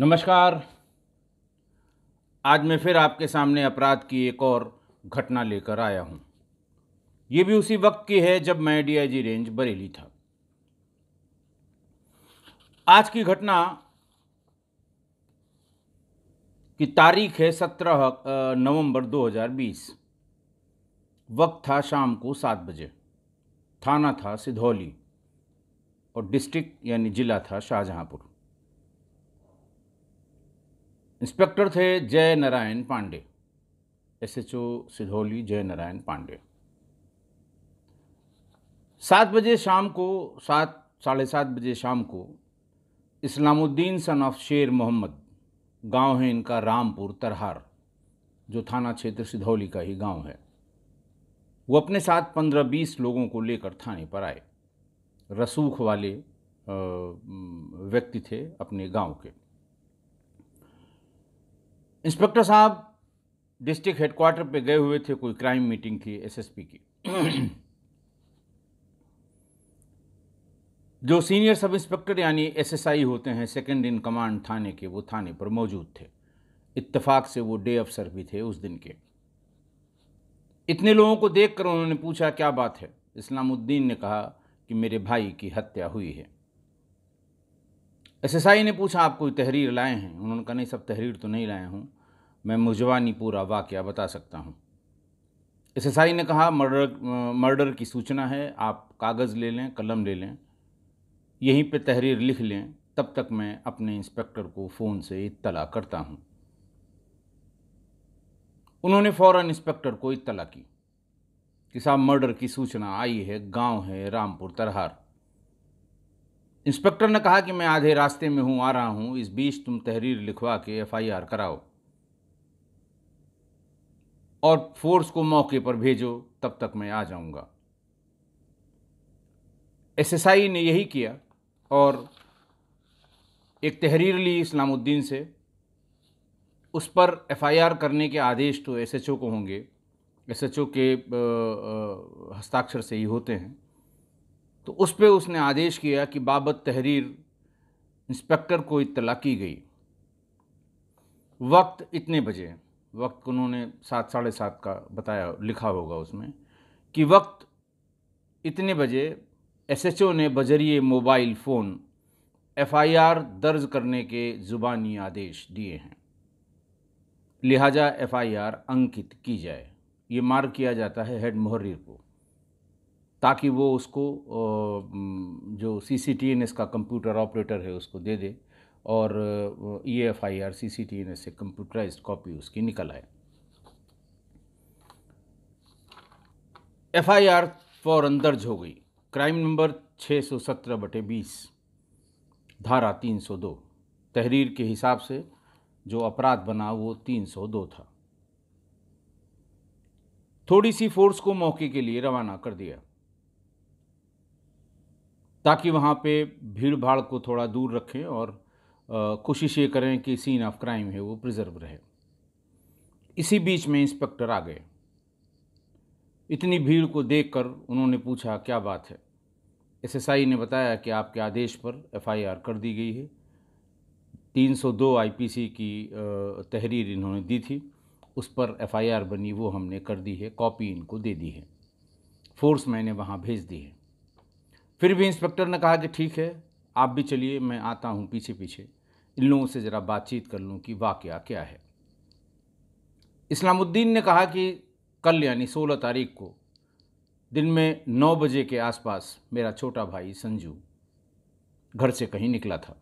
नमस्कार आज मैं फिर आपके सामने अपराध की एक और घटना लेकर आया हूँ ये भी उसी वक्त की है जब मैं डीआईजी रेंज बरेली था आज की घटना की तारीख है सत्रह नवंबर 2020 वक्त था शाम को सात बजे थाना था सिधौली और डिस्ट्रिक्ट यानी ज़िला था शाहजहांपुर इंस्पेक्टर थे Jai Narayan Pandey S H O Sidhauli Jai Narayan Pandey सात बजे शाम को सात साढ़े सात बजे शाम को इस्लामुद्दीन सन ऑफ शेर मोहम्मद गांव है इनका रामपुर तरहार जो थाना क्षेत्र सिधौली का ही गांव है वो अपने साथ पंद्रह बीस लोगों को लेकर थाने पर आए रसूख वाले व्यक्ति थे अपने गांव के इंस्पेक्टर साहब डिस्ट्रिक्ट हेडक्वार्टर पे गए हुए थे कोई क्राइम मीटिंग थी एसएसपी की जो सीनियर सब इंस्पेक्टर यानी एसएसआई होते हैं सेकंड इन कमांड थाने के वो थाने पर मौजूद थे इत्तेफाक से वो डे अफसर भी थे उस दिन के इतने लोगों को देखकर उन्होंने पूछा क्या बात है इस्लामुद्दीन ने कहा कि मेरे भाई की हत्या हुई है एसएसआई ने पूछा आप कोई तहरीर लाए हैं उन्होंने कहा नहीं सब तहरीर तो नहीं लाए हूँ मैं मुजवानी पूरा वाक्य बता सकता हूँ एसएसआई ने कहा मर्डर मर्डर की सूचना है आप कागज़ ले लें कलम ले लें यहीं पे तहरीर लिख लें तब तक मैं अपने इंस्पेक्टर को फ़ोन से इतला करता हूँ उन्होंने फ़ौर इंस्पेक्टर को इतला की कि साहब मर्डर की सूचना आई है गांव है रामपुर तरहार इंस्पेक्टर ने कहा कि मैं आधे रास्ते में हूँ आ रहा हूँ इस बीच तुम तहरीर लिखवा के एफआईआर कराओ और फोर्स को मौके पर भेजो तब तक मैं आ जाऊँगा एसएसआई ने यही किया और एक तहरीर ली इस्लामुद्दीन से उस पर एफआईआर करने के आदेश तो एसएचओ को होंगे एसएचओ के हस्ताक्षर से ही होते हैं तो उस पर उसने आदेश किया कि बाबत तहरीर इंस्पेक्टर को इतला की गई वक्त इतने बजे वक्त उन्होंने सात साढ़े सात का बताया लिखा होगा उसमें कि वक्त इतने बजे एसएचओ ने बजरिए मोबाइल फ़ोन एफआईआर दर्ज करने के ज़ुबानी आदेश दिए हैं लिहाजा एफआईआर अंकित की जाए ये मार्क किया जाता है हेड मुहर्र को ताकि वो उसको जो C C T N S का कंप्यूटर ऑपरेटर है उसको दे दे और E F I R C C T N S से कंप्यूटराइज कॉपी उसकी निकल आए एफ आई आर फ़ौरन दर्ज हो गई क्राइम नंबर छः सौ सत्रह बटे बीस धारा तीन सौ दो तहरीर के हिसाब से जो अपराध बना वो तीन सौ दो था थोड़ी सी फोर्स को मौके के लिए रवाना कर दिया ताकि वहाँ पे भीड़ भाड़ को थोड़ा दूर रखें और कोशिश ये करें कि सीन ऑफ क्राइम है वो प्रिजर्व रहे इसी बीच में इंस्पेक्टर आ गए इतनी भीड़ को देखकर उन्होंने पूछा क्या बात है एसएसआई ने बताया कि आपके आदेश पर एफआईआर कर दी गई है 302 आईपीसी की तहरीर इन्होंने दी थी उस पर एफआईआर बनी वो हमने कर दी है कॉपी इनको दे दी है फोर्स मैंने वहाँ भेज दी है फिर भी इंस्पेक्टर ने कहा कि ठीक है आप भी चलिए मैं आता हूँ पीछे पीछे इन लोगों से ज़रा बातचीत कर लूँ कि वाक़ क्या है इस्लामुद्दीन ने कहा कि कल यानी सोलह तारीख को दिन में नौ बजे के आसपास मेरा छोटा भाई संजू घर से कहीं निकला था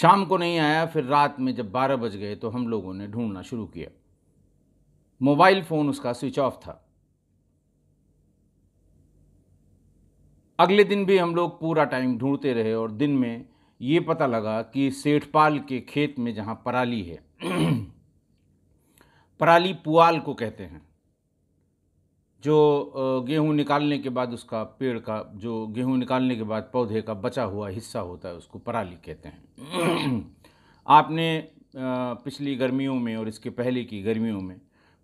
शाम को नहीं आया फिर रात में जब बारह बज गए तो हम लोगों ने ढूंढना शुरू किया मोबाइल फ़ोन उसका स्विच ऑफ था अगले दिन भी हम लोग पूरा टाइम ढूंढते रहे और दिन में ये पता लगा कि सेठपाल के खेत में जहाँ पराली है पराली पुआल को कहते हैं जो गेहूं निकालने के बाद उसका पेड़ का जो गेहूं निकालने के बाद पौधे का बचा हुआ हिस्सा होता है उसको पराली कहते हैं आपने पिछली गर्मियों में और इसके पहले की गर्मियों में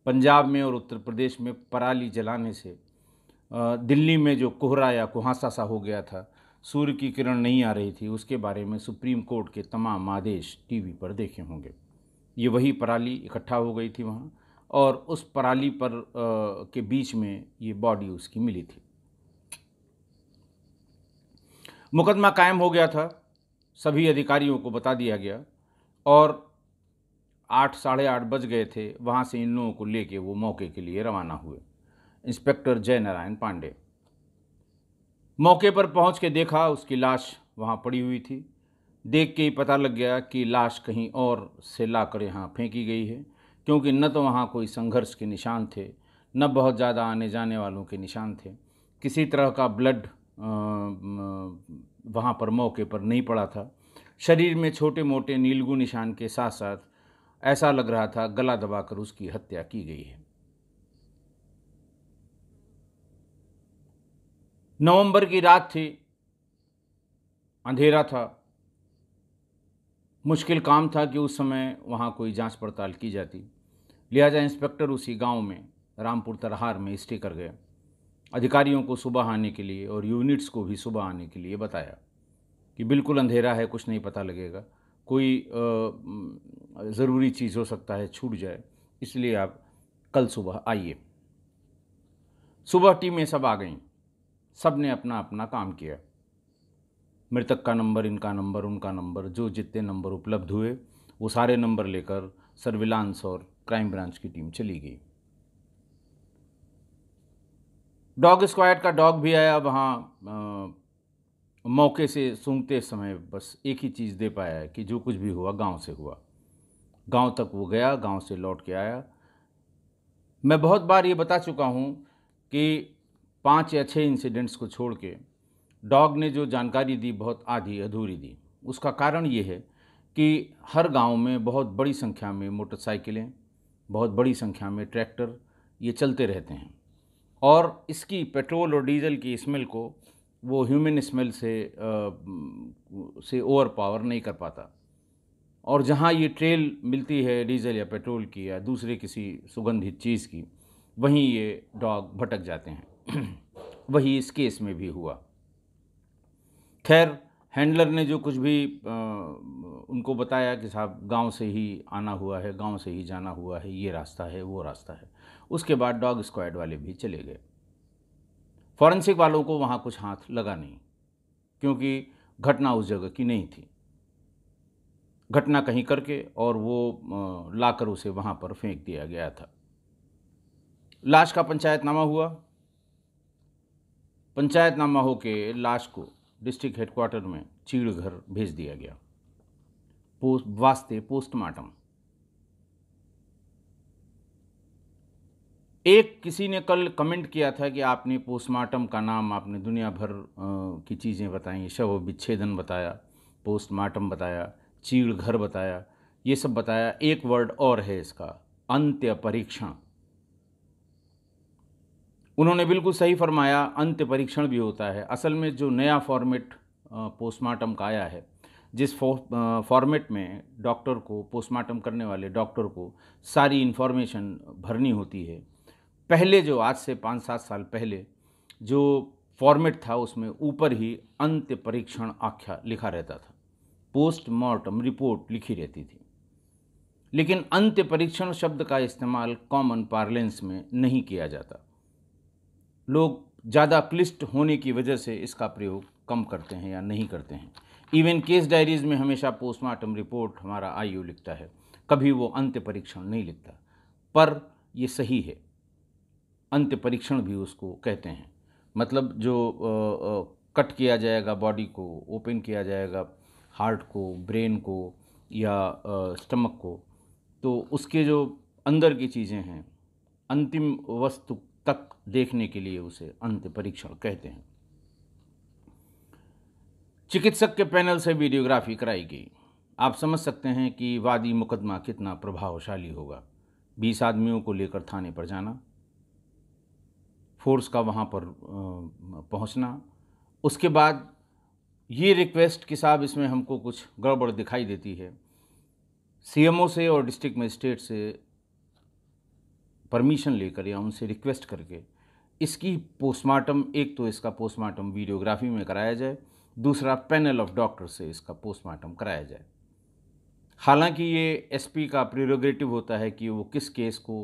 पंजाब में और उत्तर प्रदेश में पराली जलाने से दिल्ली में जो कोहरा या कुहासा सा हो गया था सूर्य की किरण नहीं आ रही थी उसके बारे में सुप्रीम कोर्ट के तमाम आदेश टीवी पर देखे होंगे ये वही पराली इकट्ठा हो गई थी वहाँ और उस पराली पर आ, के बीच में ये बॉडी उसकी मिली थी मुकदमा कायम हो गया था सभी अधिकारियों को बता दिया गया और आठ साढ़े आठ बज गए थे वहाँ से इन लोगों को लेके वो मौके के लिए रवाना हुए इंस्पेक्टर जय नारायण पांडे मौके पर पहुंच के देखा उसकी लाश वहां पड़ी हुई थी देख के ही पता लग गया कि लाश कहीं और से ला कर यहाँ फेंकी गई है क्योंकि न तो वहाँ कोई संघर्ष के निशान थे न बहुत ज़्यादा आने जाने वालों के निशान थे किसी तरह का ब्लड वहाँ पर मौके पर नहीं पड़ा था शरीर में छोटे मोटे नीलगू निशान के साथ साथ ऐसा लग रहा था गला दबाकर उसकी हत्या की गई है नवंबर की रात थी अंधेरा था मुश्किल काम था कि उस समय वहाँ कोई जांच पड़ताल की जाती लिहाजा इंस्पेक्टर उसी गांव में रामपुर तरहार में स्टे कर गए अधिकारियों को सुबह आने के लिए और यूनिट्स को भी सुबह आने के लिए बताया कि बिल्कुल अंधेरा है कुछ नहीं पता लगेगा कोई ज़रूरी चीज़ हो सकता है छूट जाए इसलिए आप कल सुबह आइए सुबह टीमें सब आ गईं सब ने अपना अपना काम किया मृतक का नंबर इनका नंबर उनका नंबर जो जितने नंबर उपलब्ध हुए वो सारे नंबर लेकर सर्विलांस और क्राइम ब्रांच की टीम चली गई डॉग स्क्वाड का डॉग भी आया वहाँ मौके से सूंघते समय बस एक ही चीज़ दे पाया है कि जो कुछ भी हुआ गांव से हुआ गांव तक वो गया गांव से लौट के आया मैं बहुत बार ये बता चुका हूँ कि पाँच या छः इंसिडेंट्स को छोड़ के डॉग ने जो जानकारी दी बहुत आधी अधूरी दी उसका कारण ये है कि हर गांव में बहुत बड़ी संख्या में मोटरसाइकिलें बहुत बड़ी संख्या में ट्रैक्टर ये चलते रहते हैं और इसकी पेट्रोल और डीजल की स्मेल को वो ह्यूमन स्मेल से आ, से ओवर पावर नहीं कर पाता और जहाँ ये ट्रेल मिलती है डीजल या पेट्रोल की या दूसरे किसी सुगंधित चीज़ की वहीं ये डॉग भटक जाते हैं वही इस केस में भी हुआ खैर हैंडलर ने जो कुछ भी उनको बताया कि साहब गांव से ही आना हुआ है गांव से ही जाना हुआ है ये रास्ता है वो रास्ता है उसके बाद डॉग स्क्वाड वाले भी चले गए फॉरेंसिक वालों को वहाँ कुछ हाथ लगा नहीं क्योंकि घटना उस जगह की नहीं थी घटना कहीं करके और वो लाकर उसे वहाँ पर फेंक दिया गया था लाश का पंचायतनामा हुआ पंचायतनामा होके लाश को डिस्ट्रिक्ट हेडक्वार्टर में चीड़ घर भेज दिया गया पोस्ट वास्ते पोस्टमार्टम एक किसी ने कल कमेंट किया था कि आपने पोस्टमार्टम का नाम आपने दुनिया भर की चीज़ें बताई शव विच्छेदन बताया पोस्टमार्टम बताया चीड़ घर बताया ये सब बताया एक वर्ड और है इसका अंत्य परीक्षण उन्होंने बिल्कुल सही फरमाया अंत परीक्षण भी होता है असल में जो नया फॉर्मेट पोस्टमार्टम का आया है जिस फॉर्मेट में डॉक्टर को पोस्टमार्टम करने वाले डॉक्टर को सारी इन्फॉर्मेशन भरनी होती है पहले जो आज से पाँच सात साल पहले जो फॉर्मेट था उसमें ऊपर ही अंत परीक्षण आख्या लिखा रहता था पोस्टमार्टम रिपोर्ट लिखी रहती थी लेकिन अंत परीक्षण शब्द का इस्तेमाल कॉमन पार्लेंस में नहीं किया जाता लोग ज़्यादा क्लिष्ट होने की वजह से इसका प्रयोग कम करते हैं या नहीं करते हैं इवन केस डायरीज़ में हमेशा पोस्टमार्टम रिपोर्ट हमारा आयु लिखता है कभी वो अंत्य परीक्षण नहीं लिखता पर ये सही है अंत्य परीक्षण भी उसको कहते हैं मतलब जो आ, आ, कट किया जाएगा बॉडी को ओपन किया जाएगा हार्ट को ब्रेन को या स्टमक को तो उसके जो अंदर की चीज़ें हैं अंतिम वस्तु तक देखने के लिए उसे अंत परीक्षण कहते हैं चिकित्सक के पैनल से वीडियोग्राफी कराई गई आप समझ सकते हैं कि वादी मुकदमा कितना प्रभावशाली होगा बीस आदमियों को लेकर थाने पर जाना फोर्स का वहाँ पर पहुँचना उसके बाद ये रिक्वेस्ट कि साहब इसमें हमको कुछ गड़बड़ दिखाई देती है सीएमओ से और डिस्ट्रिक्ट मजिस्ट्रेट से परमिशन लेकर या उनसे रिक्वेस्ट करके इसकी पोस्टमार्टम एक तो इसका पोस्टमार्टम वीडियोग्राफी में कराया जाए दूसरा पैनल ऑफ डॉक्टर से इसका पोस्टमार्टम कराया जाए हालांकि ये एसपी का प्रिरोगेटिव होता है कि वो किस केस को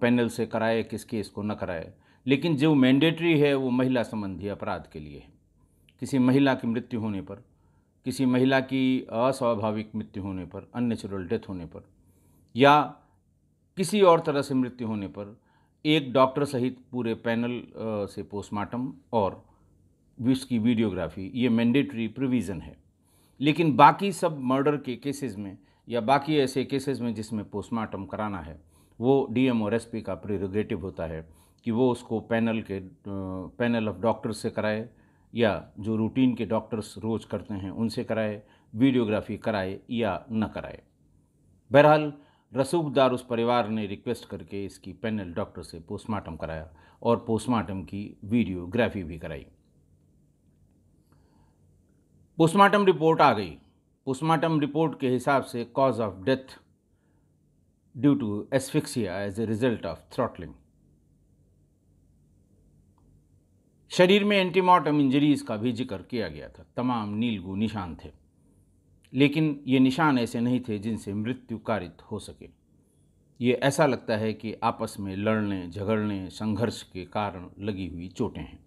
पैनल से कराए किस केस को न कराए लेकिन जो मैंडेटरी है वो महिला संबंधी अपराध के लिए है किसी महिला की मृत्यु होने पर किसी महिला की अस्वाभाविक मृत्यु होने पर अननेचुरल डेथ होने पर या किसी और तरह से मृत्यु होने पर एक डॉक्टर सहित पूरे पैनल से पोस्टमार्टम और उसकी की वीडियोग्राफी ये मैंडेटरी प्रोविज़न है लेकिन बाकी सब मर्डर के केसेस में या बाकी ऐसे केसेस में जिसमें पोस्टमार्टम कराना है वो डी एम और पी का प्रिरोगेटिव होता है कि वो उसको पैनल के पैनल ऑफ डॉक्टर्स से कराए या जो रूटीन के डॉक्टर्स रोज़ करते हैं उनसे कराए वीडियोग्राफी कराए या न कराए बहरहाल रसूखदार उस परिवार ने रिक्वेस्ट करके इसकी पैनल डॉक्टर से पोस्टमार्टम कराया और पोस्टमार्टम की वीडियोग्राफी भी कराई पोस्टमार्टम रिपोर्ट आ गई पोस्टमार्टम रिपोर्ट के हिसाब से cause of death due to asphyxia as a result of throttling शरीर में एंटीमार्टम इंजरीज का भी जिक्र किया गया था तमाम नीलगू निशान थे लेकिन ये निशान ऐसे नहीं थे जिनसे मृत्यु कारित हो सके ये ऐसा लगता है कि आपस में लड़ने झगड़ने संघर्ष के कारण लगी हुई चोटें हैं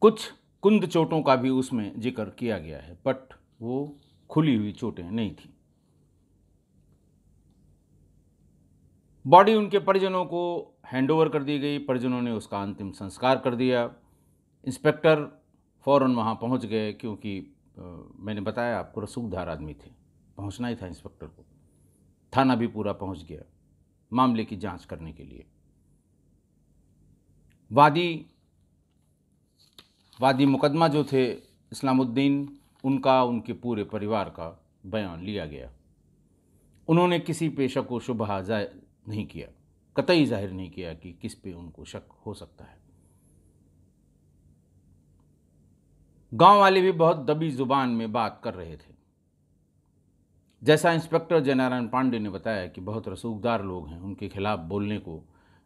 कुछ कुंद चोटों का भी उसमें जिक्र किया गया है बट वो खुली हुई चोटें नहीं थी बॉडी उनके परिजनों को हैंडओवर कर दी गई परिजनों ने उसका अंतिम संस्कार कर दिया इंस्पेक्टर फ़ौर वहाँ पहुँच गए क्योंकि आ, मैंने बताया आपको रसूखदार आदमी थे पहुँचना ही था इंस्पेक्टर को थाना भी पूरा पहुँच गया मामले की जांच करने के लिए वादी वादी मुकदमा जो थे इस्लामुद्दीन उनका उनके पूरे परिवार का बयान लिया गया उन्होंने किसी पेशा को शुभ नहीं किया कतई जाहिर नहीं किया कि किस पे उनको शक हो सकता है गांव वाले भी बहुत दबी जुबान में बात कर रहे थे जैसा इंस्पेक्टर जयनारायण पांडे ने बताया कि बहुत रसूखदार लोग हैं उनके खिलाफ बोलने को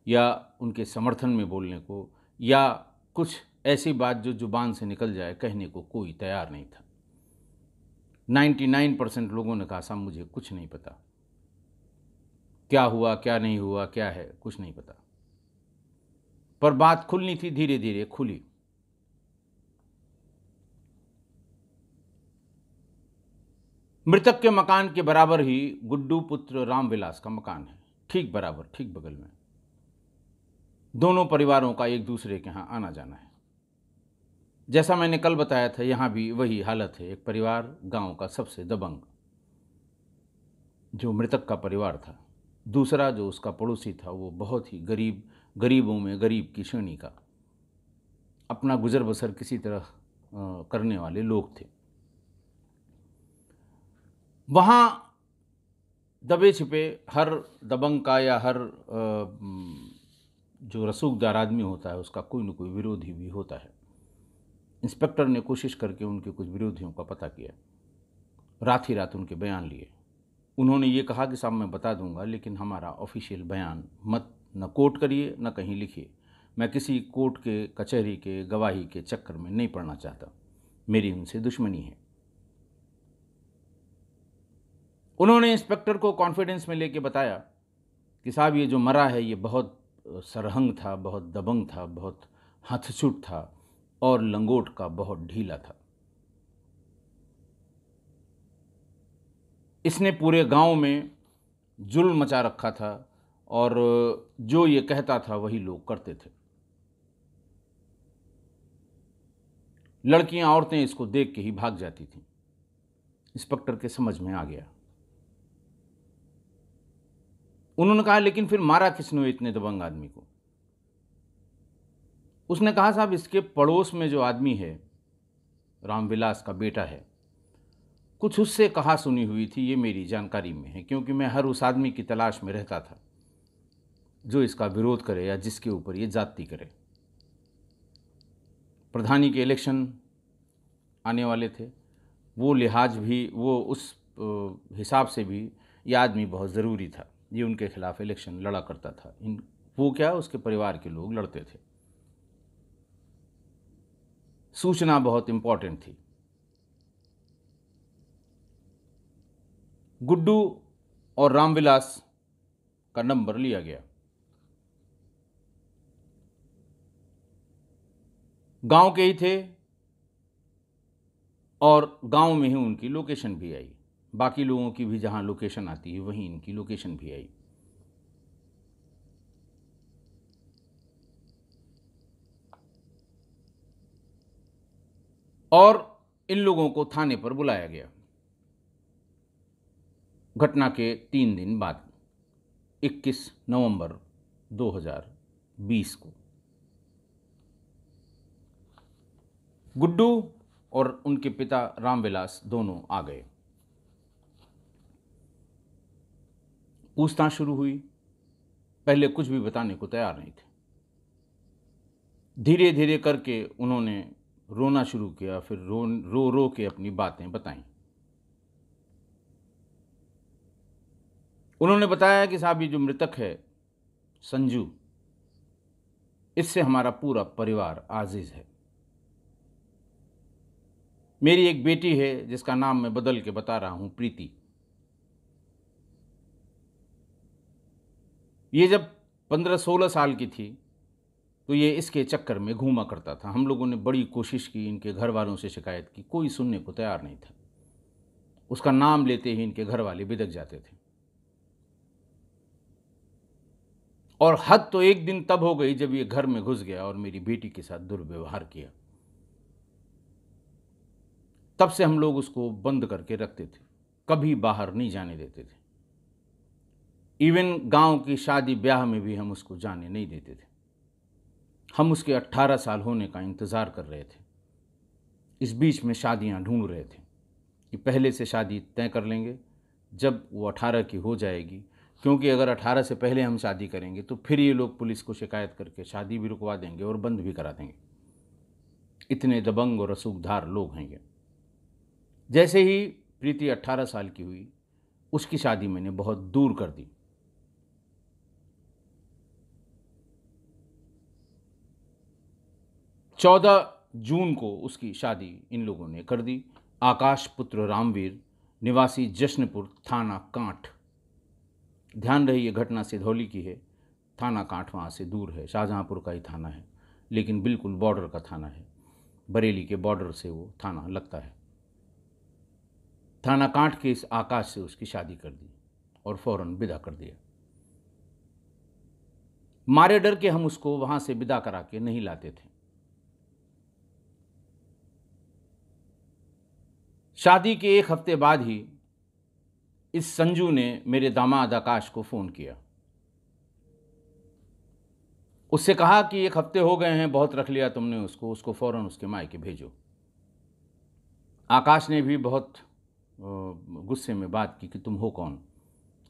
या उनके समर्थन में बोलने को या कुछ ऐसी बात जो जुबान से निकल जाए कहने को कोई तैयार नहीं था 99 परसेंट लोगों ने कहा सा मुझे कुछ नहीं पता क्या हुआ क्या नहीं हुआ क्या है कुछ नहीं पता पर बात खुलनी थी धीरे धीरे खुली मृतक के मकान के बराबर ही गुड्डू पुत्र रामविलास का मकान है ठीक बराबर ठीक बगल में दोनों परिवारों का एक दूसरे के यहाँ आना जाना है जैसा मैंने कल बताया था यहाँ भी वही हालत है एक परिवार गांव का सबसे दबंग जो मृतक का परिवार था दूसरा जो उसका पड़ोसी था वो बहुत ही गरीब गरीबों में गरीब की श्रेणी का अपना गुजर बसर किसी तरह करने वाले लोग थे वहाँ दबे छिपे हर दबंग का या हर जो रसूखदार आदमी होता है उसका कोई ना कोई विरोधी भी होता है इंस्पेक्टर ने कोशिश करके उनके कुछ विरोधियों का पता किया रात ही रात उनके बयान लिए उन्होंने ये कहा कि साहब मैं बता दूंगा लेकिन हमारा ऑफिशियल बयान मत न कोर्ट करिए न कहीं लिखिए मैं किसी कोर्ट के कचहरी के गवाही के चक्कर में नहीं पड़ना चाहता मेरी उनसे दुश्मनी है उन्होंने इंस्पेक्टर को कॉन्फिडेंस में लेके बताया कि साहब ये जो मरा है ये बहुत सरहंग था बहुत दबंग था बहुत हथछुट था और लंगोट का बहुत ढीला था इसने पूरे गांव में जुल मचा रखा था और जो ये कहता था वही लोग करते थे लड़कियां औरतें इसको देख के ही भाग जाती थीं इंस्पेक्टर के समझ में आ गया उन्होंने कहा लेकिन फिर मारा किसने हुए इतने दबंग आदमी को उसने कहा साहब इसके पड़ोस में जो आदमी है रामविलास का बेटा है कुछ उससे कहा सुनी हुई थी ये मेरी जानकारी में है क्योंकि मैं हर उस आदमी की तलाश में रहता था जो इसका विरोध करे या जिसके ऊपर ये जाति करे प्रधानी के इलेक्शन आने वाले थे वो लिहाज भी वो उस हिसाब से भी ये आदमी बहुत ज़रूरी था ये उनके खिलाफ इलेक्शन लड़ा करता था इन वो क्या उसके परिवार के लोग लड़ते थे सूचना बहुत इंपॉर्टेंट थी गुड्डू और रामविलास का नंबर लिया गया गांव के ही थे और गांव में ही उनकी लोकेशन भी आई बाकी लोगों की भी जहाँ लोकेशन आती है वहीं इनकी लोकेशन भी आई और इन लोगों को थाने पर बुलाया गया घटना के तीन दिन बाद 21 नवंबर 2020 को गुड्डू और उनके पिता रामविलास दोनों आ गए पूछताछ शुरू हुई पहले कुछ भी बताने को तैयार नहीं थे धीरे धीरे करके उन्होंने रोना शुरू किया फिर रो रो रो के अपनी बातें बताई उन्होंने बताया कि साहब ये जो मृतक है संजू इससे हमारा पूरा परिवार आजीज है मेरी एक बेटी है जिसका नाम मैं बदल के बता रहा हूँ प्रीति ये जब पंद्रह सोलह साल की थी तो ये इसके चक्कर में घूमा करता था हम लोगों ने बड़ी कोशिश की इनके घर वालों से शिकायत की कोई सुनने को तैयार नहीं था उसका नाम लेते ही इनके घर वाले बिदक जाते थे और हद तो एक दिन तब हो गई जब ये घर में घुस गया और मेरी बेटी के साथ दुर्व्यवहार किया तब से हम लोग उसको बंद करके रखते थे कभी बाहर नहीं जाने देते थे इवन गांव की शादी ब्याह में भी हम उसको जाने नहीं देते थे हम उसके 18 साल होने का इंतज़ार कर रहे थे इस बीच में शादियां ढूंढ रहे थे कि पहले से शादी तय कर लेंगे जब वो 18 की हो जाएगी क्योंकि अगर 18 से पहले हम शादी करेंगे तो फिर ये लोग पुलिस को शिकायत करके शादी भी रुकवा देंगे और बंद भी करा देंगे इतने दबंग और रसूखधार लोग हैं ये जैसे ही प्रीति 18 साल की हुई उसकी शादी मैंने बहुत दूर कर दी चौदह जून को उसकी शादी इन लोगों ने कर दी आकाश पुत्र रामवीर निवासी जश्नपुर थाना कांठ ध्यान रहे ये घटना सिधौली की है थाना कांठ वहाँ से दूर है शाहजहाँपुर का ही थाना है लेकिन बिल्कुल बॉर्डर का थाना है बरेली के बॉर्डर से वो थाना लगता है थाना कांठ के इस आकाश से उसकी शादी कर दी और फौरन विदा कर दिया मारे डर के हम उसको वहाँ से विदा करा के नहीं लाते थे शादी के एक हफ्ते बाद ही इस संजू ने मेरे दामाद आकाश को फ़ोन किया उससे कहा कि एक हफ्ते हो गए हैं बहुत रख लिया तुमने उसको उसको फ़ौर उसके मायके भेजो आकाश ने भी बहुत गुस्से में बात की कि तुम हो कौन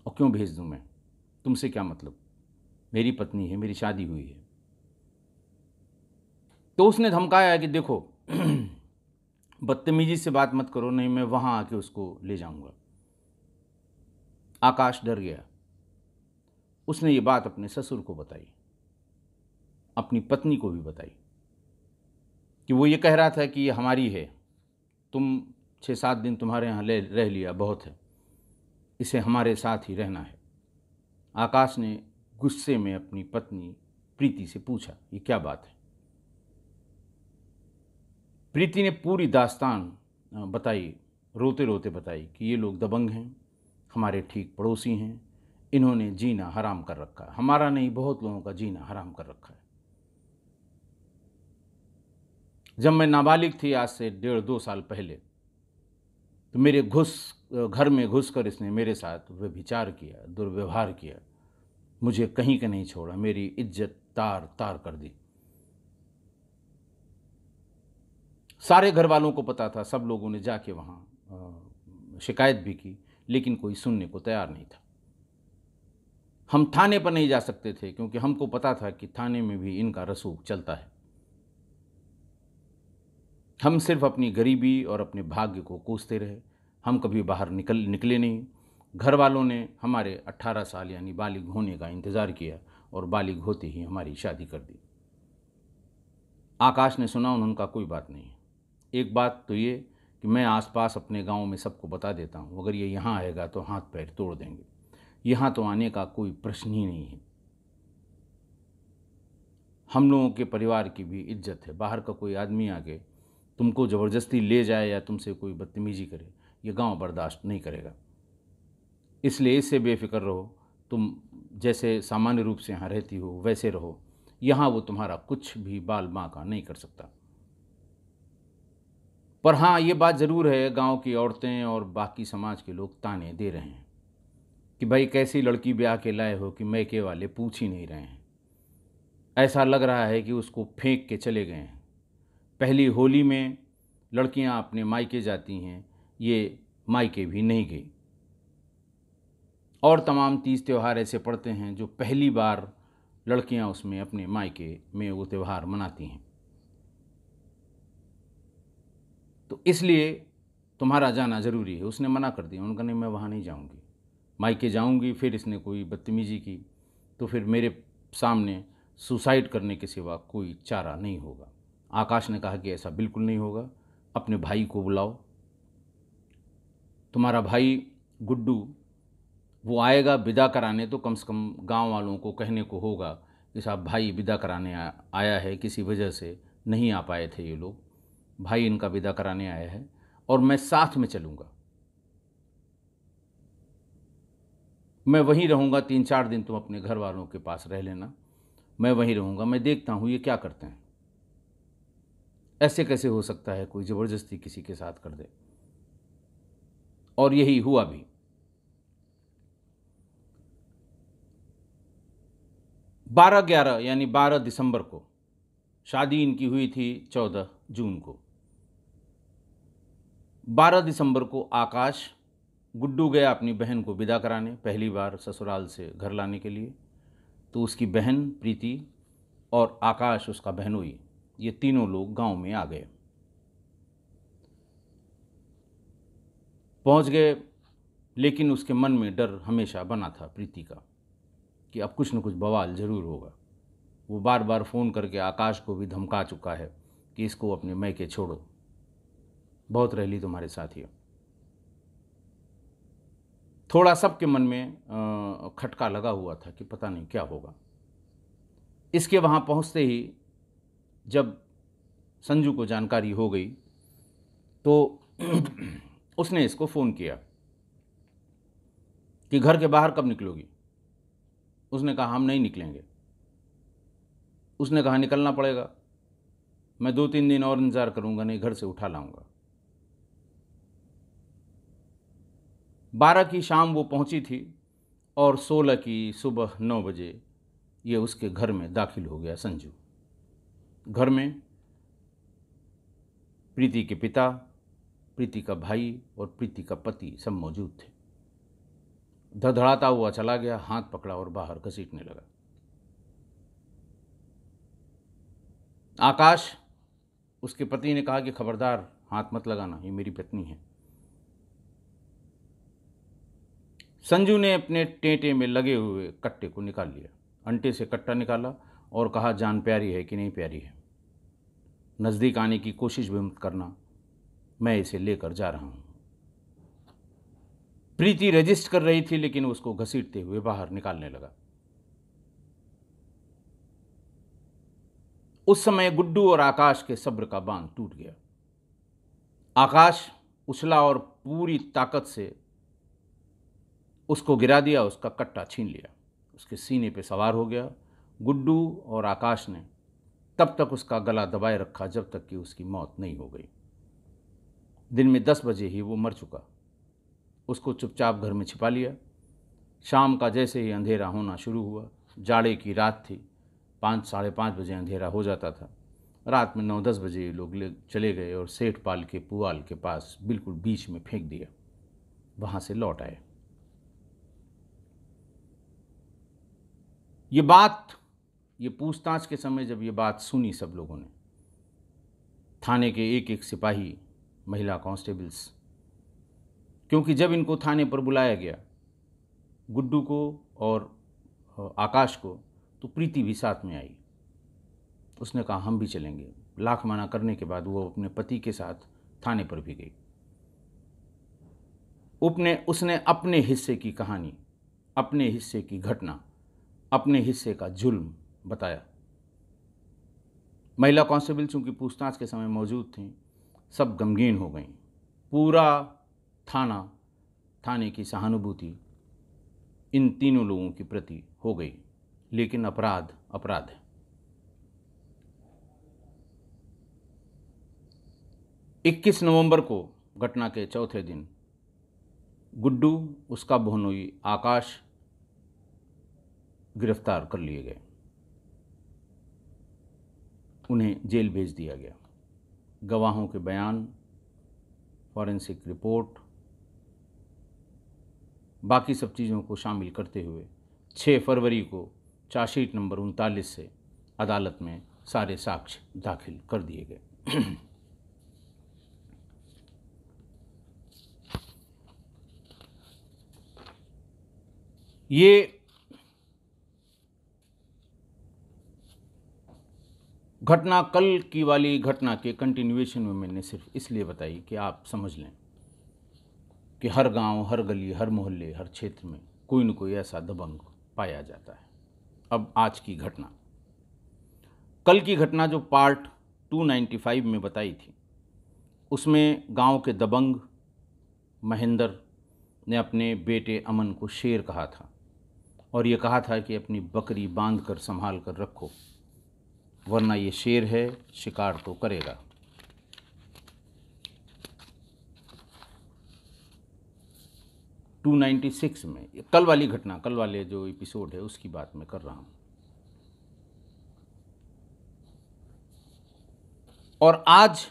और क्यों भेज दूँ मैं तुमसे क्या मतलब मेरी पत्नी है मेरी शादी हुई है तो उसने धमकाया कि देखो बदतमीजी से बात मत करो नहीं मैं वहाँ आके उसको ले जाऊँगा आकाश डर गया उसने ये बात अपने ससुर को बताई अपनी पत्नी को भी बताई कि वो ये कह रहा था कि ये हमारी है तुम छः सात दिन तुम्हारे यहाँ ले रह लिया बहुत है इसे हमारे साथ ही रहना है आकाश ने गुस्से में अपनी पत्नी प्रीति से पूछा ये क्या बात है प्रीति ने पूरी दास्तान बताई रोते रोते बताई कि ये लोग दबंग हैं हमारे ठीक पड़ोसी हैं इन्होंने जीना हराम कर रखा है हमारा नहीं बहुत लोगों का जीना हराम कर रखा है जब मैं नाबालिग थी आज से डेढ़ दो साल पहले तो मेरे घुस घर में घुस कर इसने मेरे साथ व्यभिचार किया दुर्व्यवहार किया मुझे कहीं का नहीं छोड़ा मेरी इज्जत तार तार कर दी सारे घर वालों को पता था सब लोगों ने जाके वहाँ शिकायत भी की लेकिन कोई सुनने को तैयार नहीं था हम थाने पर नहीं जा सकते थे क्योंकि हमको पता था कि थाने में भी इनका रसूख चलता है हम सिर्फ अपनी गरीबी और अपने भाग्य को कोसते रहे हम कभी बाहर निकल निकले नहीं घर वालों ने हमारे 18 साल यानी बालिग होने का इंतज़ार किया और बालिग होते ही हमारी शादी कर दी आकाश ने सुना उन्होंने कहा कोई बात नहीं एक बात तो ये कि मैं आसपास अपने गांव में सबको बता देता हूँ अगर ये यहाँ आएगा तो हाथ पैर तोड़ देंगे यहाँ तो आने का कोई प्रश्न ही नहीं है हम लोगों के परिवार की भी इज्जत है बाहर का कोई आदमी आके तुमको ज़बरदस्ती ले जाए या तुमसे कोई बदतमीजी करे ये गांव बर्दाश्त नहीं करेगा इसलिए इससे बेफिक्र रहो तुम जैसे सामान्य रूप से यहाँ रहती हो वैसे रहो यहाँ वो तुम्हारा कुछ भी बाल माँ का नहीं कर सकता पर हाँ ये बात ज़रूर है गांव की औरतें और बाकी समाज के लोग ताने दे रहे हैं कि भाई कैसी लड़की ब्याह के लाए हो कि मैके वाले पूछ ही नहीं रहे हैं ऐसा लग रहा है कि उसको फेंक के चले गए हैं पहली होली में लड़कियां अपने मायके जाती हैं ये मायके भी नहीं गई और तमाम तीज त्यौहार ऐसे पड़ते हैं जो पहली बार लड़कियां उसमें अपने मायके में वो त्यौहार मनाती हैं तो इसलिए तुम्हारा जाना ज़रूरी है उसने मना कर दिया उनका नहीं मैं वहाँ नहीं जाऊँगी मायके जाऊँगी फिर इसने कोई बदतमीजी की तो फिर मेरे सामने सुसाइड करने के सिवा कोई चारा नहीं होगा आकाश ने कहा कि ऐसा बिल्कुल नहीं होगा अपने भाई को बुलाओ तुम्हारा भाई गुड्डू वो आएगा विदा कराने तो कम से कम गांव वालों को कहने को होगा कि साहब भाई विदा कराने आया है किसी वजह से नहीं आ पाए थे ये लोग भाई इनका विदा कराने आया है और मैं साथ में चलूंगा मैं वहीं रहूंगा तीन चार दिन तुम अपने घर वालों के पास रह लेना मैं वहीं रहूंगा मैं देखता हूं ये क्या करते हैं ऐसे कैसे हो सकता है कोई ज़बरदस्ती किसी के साथ कर दे और यही हुआ भी बारह ग्यारह यानी बारह दिसंबर को शादी इनकी हुई थी चौदह जून को 12 दिसंबर को आकाश गुड्डू गया अपनी बहन को विदा कराने पहली बार ससुराल से घर लाने के लिए तो उसकी बहन प्रीति और आकाश उसका बहनोई ये तीनों लोग गांव में आ गए पहुंच गए लेकिन उसके मन में डर हमेशा बना था प्रीति का कि अब कुछ न कुछ बवाल ज़रूर होगा वो बार बार फ़ोन करके आकाश को भी धमका चुका है कि इसको अपने मैके छोड़ो बहुत रह ली तुम्हारे साथियों थोड़ा सबके मन में खटका लगा हुआ था कि पता नहीं क्या होगा इसके वहाँ पहुँचते ही जब संजू को जानकारी हो गई तो उसने इसको फ़ोन किया कि घर के बाहर कब निकलोगी उसने कहा हम नहीं निकलेंगे उसने कहा निकलना पड़ेगा मैं दो तीन दिन और इंतज़ार करूंगा नहीं घर से उठा लाऊँगा बारह की शाम वो पहुंची थी और सोलह की सुबह नौ बजे ये उसके घर में दाखिल हो गया संजू घर में प्रीति के पिता प्रीति का भाई और प्रीति का पति सब मौजूद थे धड़धड़ाता हुआ चला गया हाथ पकड़ा और बाहर घसीटने लगा आकाश उसके पति ने कहा कि खबरदार हाथ मत लगाना ये मेरी पत्नी है संजू ने अपने टेंटे में लगे हुए कट्टे को निकाल लिया अंटे से कट्टा निकाला और कहा जान प्यारी है कि नहीं प्यारी है नज़दीक आने की कोशिश भी मत करना मैं इसे लेकर जा रहा हूँ प्रीति रजिस्ट कर रही थी लेकिन उसको घसीटते हुए बाहर निकालने लगा उस समय गुड्डू और आकाश के सब्र का बांध टूट गया आकाश उछला और पूरी ताकत से उसको गिरा दिया उसका कट्टा छीन लिया उसके सीने पे सवार हो गया गुड्डू और आकाश ने तब तक उसका गला दबाए रखा जब तक कि उसकी मौत नहीं हो गई दिन में दस बजे ही वो मर चुका उसको चुपचाप घर में छिपा लिया शाम का जैसे ही अंधेरा होना शुरू हुआ जाड़े की रात थी पाँच साढ़े पाँच बजे अंधेरा हो जाता था रात में नौ दस बजे लोग ले चले गए और सेठ पाल के पुआल के पास बिल्कुल बीच में फेंक दिया वहाँ से लौट आए ये बात ये पूछताछ के समय जब ये बात सुनी सब लोगों ने थाने के एक एक सिपाही महिला कांस्टेबल्स क्योंकि जब इनको थाने पर बुलाया गया गुड्डू को और आकाश को तो प्रीति भी साथ में आई उसने कहा हम भी चलेंगे लाख माना करने के बाद वो अपने पति के साथ थाने पर भी गई उपने उसने अपने हिस्से की कहानी अपने हिस्से की घटना अपने हिस्से का जुल्म बताया महिला कांस्टेबल चूंकि पूछताछ के समय मौजूद थी सब गमगीन हो गई पूरा थाना थाने की सहानुभूति इन तीनों लोगों के प्रति हो गई लेकिन अपराध अपराध है इक्कीस नवंबर को घटना के चौथे दिन गुड्डू उसका बहनोई आकाश गिरफ्तार कर लिए गए उन्हें जेल भेज दिया गया गवाहों के बयान फॉरेंसिक रिपोर्ट बाकी सब चीज़ों को शामिल करते हुए 6 फरवरी को चार्जशीट नंबर उनतालीस से अदालत में सारे साक्ष्य दाखिल कर दिए गए ये घटना कल की वाली घटना के कंटिन्यूएशन में मैंने सिर्फ इसलिए बताई कि आप समझ लें कि हर गांव, हर गली हर मोहल्ले हर क्षेत्र में कोई न कोई ऐसा दबंग पाया जाता है अब आज की घटना कल की घटना जो पार्ट 295 में बताई थी उसमें गांव के दबंग महेंद्र ने अपने बेटे अमन को शेर कहा था और ये कहा था कि अपनी बकरी बांध कर संभाल कर रखो वरना ये शेर है शिकार तो करेगा टू नाइन्टी सिक्स में कल वाली घटना कल वाले जो एपिसोड है उसकी बात मैं कर रहा हूँ और आज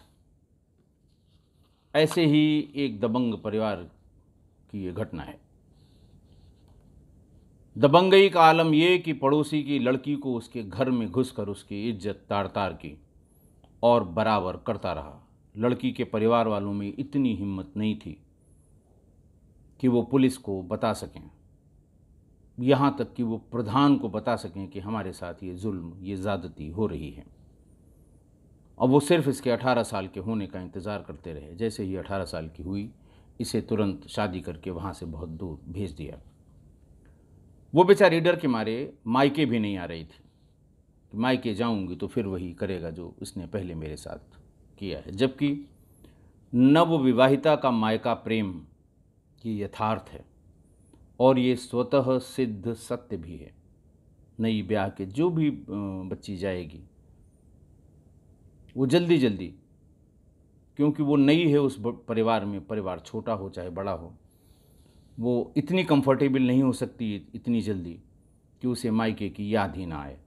ऐसे ही एक दबंग परिवार की ये घटना है दबंगई का आलम यह कि पड़ोसी की लड़की को उसके घर में घुसकर उसकी इज्जत तार तार की और बराबर करता रहा लड़की के परिवार वालों में इतनी हिम्मत नहीं थी कि वो पुलिस को बता सकें यहाँ तक कि वो प्रधान को बता सकें कि हमारे साथ ये जुल्म ये ज़्यादती हो रही है और वो सिर्फ इसके 18 साल के होने का इंतज़ार करते रहे जैसे ही 18 साल की हुई इसे तुरंत शादी करके वहाँ से बहुत दूर भेज दिया वो बेचारी डर के मारे मायके भी नहीं आ रही थी कि तो मायके जाऊंगी तो फिर वही करेगा जो उसने पहले मेरे साथ किया है जबकि नव विवाहिता का मायका प्रेम ये यथार्थ है और ये स्वतः सिद्ध सत्य भी है नई ब्याह के जो भी बच्ची जाएगी वो जल्दी जल्दी क्योंकि वो नई है उस परिवार में परिवार छोटा हो चाहे बड़ा हो वो इतनी कंफर्टेबल नहीं हो सकती इतनी जल्दी कि उसे मायके की याद ही ना आए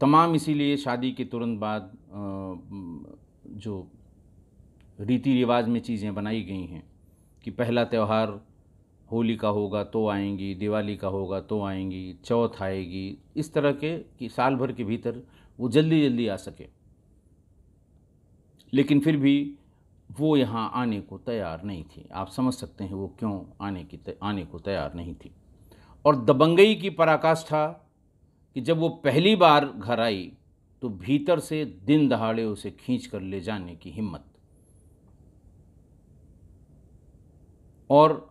तमाम इसीलिए शादी के तुरंत बाद जो रीति रिवाज में चीज़ें बनाई गई हैं कि पहला त्यौहार होली का होगा तो आएंगी दिवाली का होगा तो आएंगी चौथ आएगी इस तरह के कि साल भर के भीतर वो जल्दी जल्दी आ सके लेकिन फिर भी वो यहाँ आने को तैयार नहीं थी आप समझ सकते हैं वो क्यों आने की आने को तैयार नहीं थी और दबंगई की पराकाष्ठा कि जब वो पहली बार घर आई तो भीतर से दिन दहाड़े उसे खींच कर ले जाने की हिम्मत और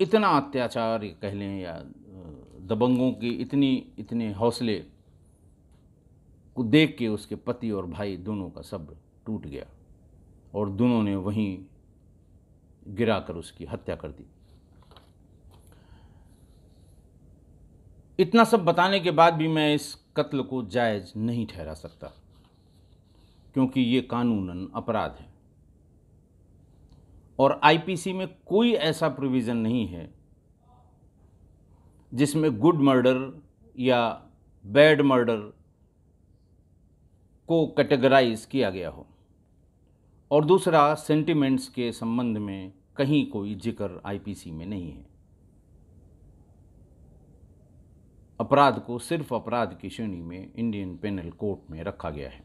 इतना अत्याचार कह लें या दबंगों की इतनी इतने हौसले को देख के उसके पति और भाई दोनों का सब्र टूट गया और दोनों ने वहीं गिराकर उसकी हत्या कर दी इतना सब बताने के बाद भी मैं इस कत्ल को जायज़ नहीं ठहरा सकता क्योंकि ये कानूनन अपराध है और आईपीसी में कोई ऐसा प्रोविज़न नहीं है जिसमें गुड मर्डर या बैड मर्डर को कैटेगराइज किया गया हो और दूसरा सेंटिमेंट्स के संबंध में कहीं कोई जिक्र आईपीसी में नहीं है अपराध को सिर्फ अपराध की श्रेणी में इंडियन पेनल कोर्ट में रखा गया है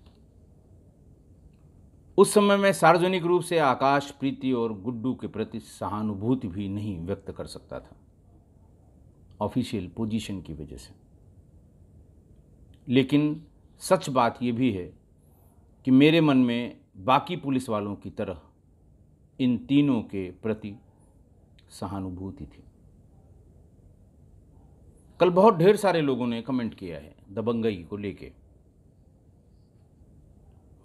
उस समय में सार्वजनिक रूप से आकाश प्रीति और गुड्डू के प्रति सहानुभूति भी नहीं व्यक्त कर सकता था ऑफिशियल पोजीशन की वजह से लेकिन सच बात यह भी है कि मेरे मन में बाकी पुलिस वालों की तरह इन तीनों के प्रति सहानुभूति थी कल बहुत ढेर सारे लोगों ने कमेंट किया है दबंगई को लेके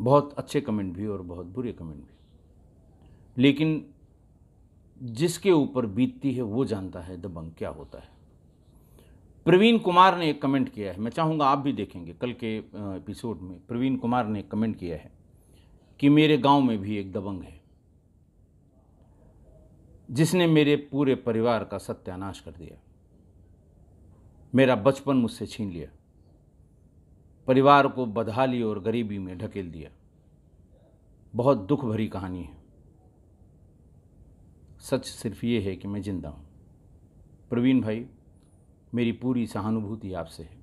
बहुत अच्छे कमेंट भी और बहुत बुरे कमेंट भी लेकिन जिसके ऊपर बीतती है वो जानता है दबंग क्या होता है प्रवीण कुमार ने एक कमेंट किया है मैं चाहूँगा आप भी देखेंगे कल के एपिसोड में प्रवीण कुमार ने कमेंट किया है कि मेरे गांव में भी एक दबंग है जिसने मेरे पूरे परिवार का सत्यानाश कर दिया मेरा बचपन मुझसे छीन लिया परिवार को बदहाली और गरीबी में ढकेल दिया बहुत दुख भरी कहानी है सच सिर्फ ये है कि मैं ज़िंदा हूँ प्रवीण भाई मेरी पूरी सहानुभूति आपसे है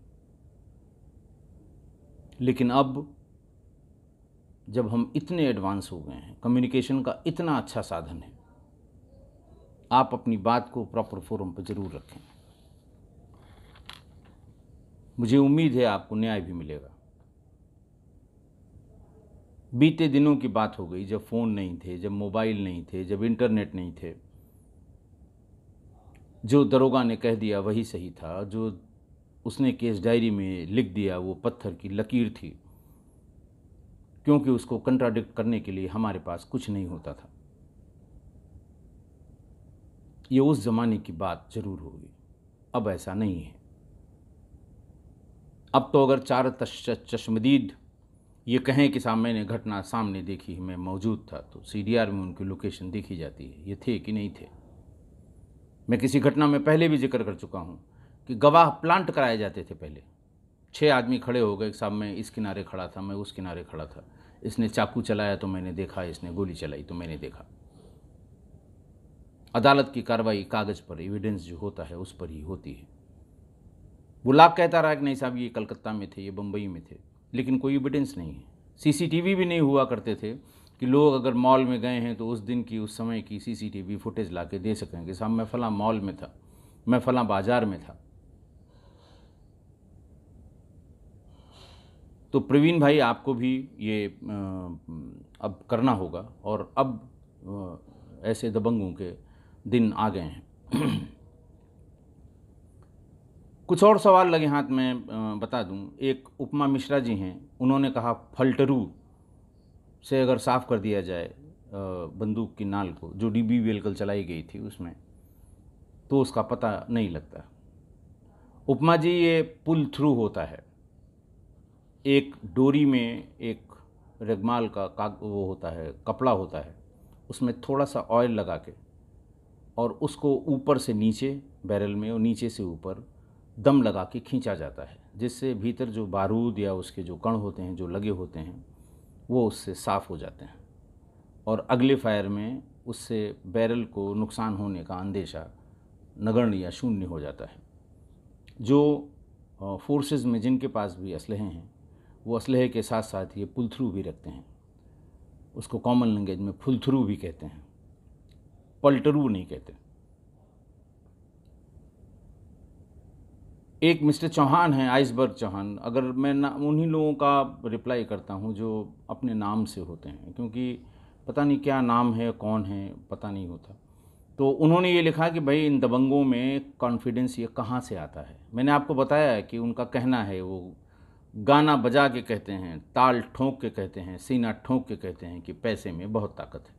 लेकिन अब जब हम इतने एडवांस हो गए हैं कम्युनिकेशन का इतना अच्छा साधन है आप अपनी बात को प्रॉपर फोरम पर ज़रूर रखें मुझे उम्मीद है आपको न्याय भी मिलेगा बीते दिनों की बात हो गई जब फ़ोन नहीं थे जब मोबाइल नहीं थे जब इंटरनेट नहीं थे जो दरोगा ने कह दिया वही सही था जो उसने केस डायरी में लिख दिया वो पत्थर की लकीर थी क्योंकि उसको कंट्राडिक्ट करने के लिए हमारे पास कुछ नहीं होता था ये उस ज़माने की बात ज़रूर होगी अब ऐसा नहीं है अब तो अगर चार चश्मदीद ये कहें कि साहब मैंने घटना सामने देखी मैं मौजूद था तो सी में उनकी लोकेशन देखी जाती है ये थे कि नहीं थे मैं किसी घटना में पहले भी जिक्र कर चुका हूँ कि गवाह प्लांट कराए जाते थे पहले छः आदमी खड़े हो गए साहब मैं इस किनारे खड़ा था मैं उस किनारे खड़ा था इसने चाकू चलाया तो मैंने देखा इसने गोली चलाई तो मैंने देखा अदालत की कार्रवाई कागज़ पर एविडेंस जो होता है उस पर ही होती है वो कहता रहा कि नहीं साहब ये कलकत्ता में थे ये बम्बई में थे लेकिन कोई एविडेंस नहीं है सीसीटीवी भी नहीं हुआ करते थे कि लोग अगर मॉल में गए हैं तो उस दिन की उस समय की सीसीटीवी फुटेज ला के दे सकें कि साहब मैं फलां मॉल में था मैं फलां बाज़ार में था तो प्रवीण भाई आपको भी ये अब करना होगा और अब ऐसे दबंगों के दिन आ गए हैं कुछ और सवाल लगे हाथ में बता दूं एक उपमा मिश्रा जी हैं उन्होंने कहा फल्टरू से अगर साफ़ कर दिया जाए बंदूक की नाल को जो डी बी वेल कल चलाई गई थी उसमें तो उसका पता नहीं लगता उपमा जी ये पुल थ्रू होता है एक डोरी में एक रगमाल का काग वो होता है कपड़ा होता है उसमें थोड़ा सा ऑयल लगा के और उसको ऊपर से नीचे बैरल में और नीचे से ऊपर दम लगा के खींचा जाता है जिससे भीतर जो बारूद या उसके जो कण होते हैं जो लगे होते हैं वो उससे साफ़ हो जाते हैं और अगले फायर में उससे बैरल को नुकसान होने का अंदेशा नगण्य या शून्य हो जाता है जो फोर्सेस में जिनके पास भी असलहे हैं वो असलहे के साथ साथ ये पुल थ्रू भी रखते हैं उसको कॉमन लैंग्वेज में फुल थ्रू भी कहते हैं पलटरू नहीं कहते एक मिस्टर चौहान हैं आइसबर्ग चौहान अगर मैं ना उन्हीं लोगों का रिप्लाई करता हूँ जो अपने नाम से होते हैं क्योंकि पता नहीं क्या नाम है कौन है पता नहीं होता तो उन्होंने ये लिखा कि भाई इन दबंगों में कॉन्फिडेंस ये कहाँ से आता है मैंने आपको बताया कि उनका कहना है वो गाना बजा के कहते हैं ताल ठोंक के कहते हैं सीना ठोंक के कहते हैं कि पैसे में बहुत ताकत है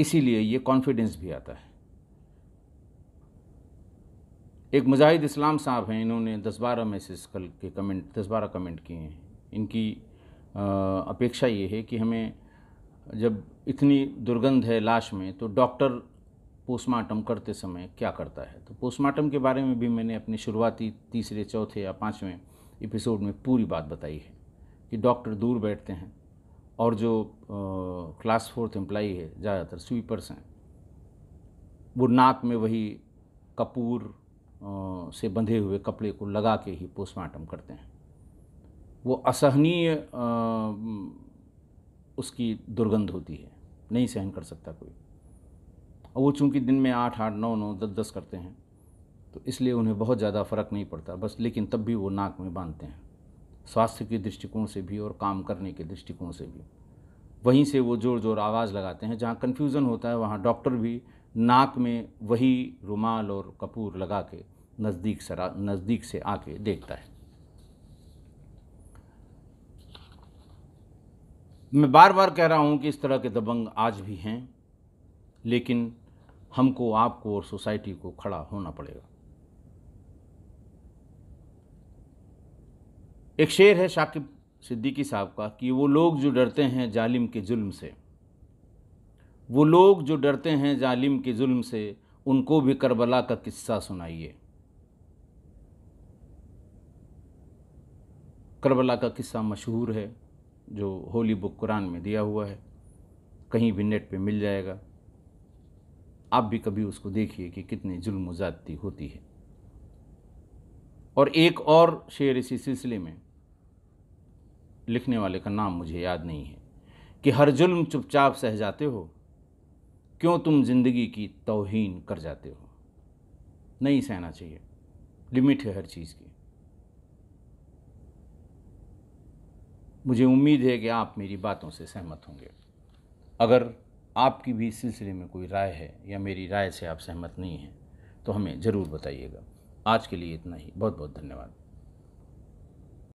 इसीलिए ये कॉन्फिडेंस भी आता है एक मुजाहिद इस्लाम साहब हैं इन्होंने दस बारह मैसेज कल के कमेंट दस बारह कमेंट किए हैं इनकी अपेक्षा ये है कि हमें जब इतनी दुर्गंध है लाश में तो डॉक्टर पोस्टमार्टम करते समय क्या करता है तो पोस्टमार्टम के बारे में भी मैंने अपने शुरुआती तीसरे चौथे या पाँचवें एपिसोड में पूरी बात बताई है कि डॉक्टर दूर बैठते हैं और जो क्लास फोर्थ एम्प्लाई है ज़्यादातर स्वीपर्स हैं वो नाक में वही कपूर आ, से बंधे हुए कपड़े को लगा के ही पोस्टमार्टम करते हैं वो असहनीय उसकी दुर्गंध होती है नहीं सहन कर सकता कोई और वो चूँकि दिन में आठ आठ नौ नौ दस दस करते हैं तो इसलिए उन्हें बहुत ज़्यादा फ़र्क नहीं पड़ता बस लेकिन तब भी वो नाक में बांधते हैं स्वास्थ्य के दृष्टिकोण से भी और काम करने के दृष्टिकोण से भी वहीं से वो ज़ोर ज़ोर आवाज़ लगाते हैं जहाँ कन्फ्यूज़न होता है वहाँ डॉक्टर भी नाक में वही रुमाल और कपूर लगा के नज़दीक सरा नज़दीक से आके देखता है मैं बार बार कह रहा हूँ कि इस तरह के दबंग आज भी हैं लेकिन हमको आपको और सोसाइटी को खड़ा होना पड़ेगा एक शेर है शाकिब सिद्दीकी साहब का कि वो लोग जो डरते हैं जालिम के जुल्म से वो लोग जो डरते हैं जालिम के जुल्म से उनको भी करबला का किस्सा सुनाइए करबला का किस्सा मशहूर है जो होली बुक कुरान में दिया हुआ है कहीं भी नेट पे मिल जाएगा आप भी कभी उसको देखिए कि कितनी जुल्म ज़्यादती होती है और एक और शेर इसी सिलसिले में लिखने वाले का नाम मुझे याद नहीं है कि हर जुल्म चुपचाप सह जाते हो क्यों तुम जिंदगी की तोहन कर जाते हो नहीं सहना चाहिए लिमिट है हर चीज़ की मुझे उम्मीद है कि आप मेरी बातों से सहमत होंगे अगर आपकी भी इस सिलसिले में कोई राय है या मेरी राय से आप सहमत नहीं हैं तो हमें ज़रूर बताइएगा आज के लिए इतना ही बहुत बहुत धन्यवाद